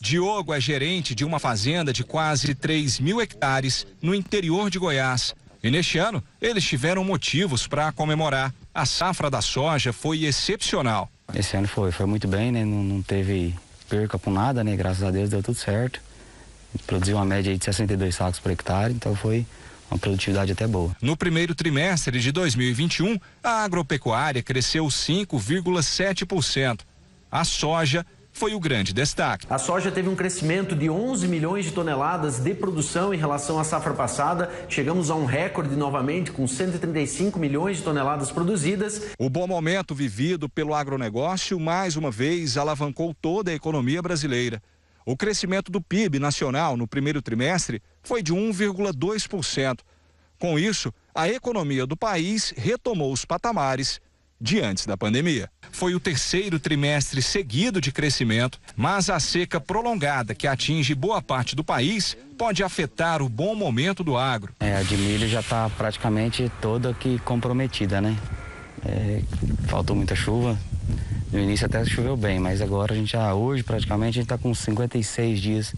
Diogo é gerente de uma fazenda de quase 3 mil hectares no interior de Goiás. E neste ano, eles tiveram motivos para comemorar. A safra da soja foi excepcional. Esse ano foi, foi muito bem, né? Não, não teve perca por nada, né? Graças a Deus deu tudo certo. Produziu uma média de 62 sacos por hectare, então foi uma produtividade até boa. No primeiro trimestre de 2021, a agropecuária cresceu 5,7%. A soja foi o grande destaque. A soja teve um crescimento de 11 milhões de toneladas de produção em relação à safra passada. Chegamos a um recorde novamente com 135 milhões de toneladas produzidas. O bom momento vivido pelo agronegócio mais uma vez alavancou toda a economia brasileira. O crescimento do PIB nacional no primeiro trimestre foi de 1,2%. Com isso, a economia do país retomou os patamares de antes da pandemia. Foi o terceiro trimestre seguido de crescimento, mas a seca prolongada que atinge boa parte do país pode afetar o bom momento do agro. É, a de milho já está praticamente toda aqui comprometida, né? É, faltou muita chuva. No início até choveu bem, mas agora a gente já, hoje praticamente, a gente está com 56 dias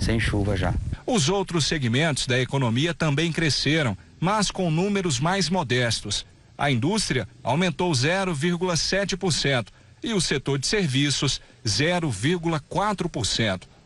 sem chuva já. Os outros segmentos da economia também cresceram, mas com números mais modestos a indústria aumentou 0,7% e o setor de serviços 0,4%.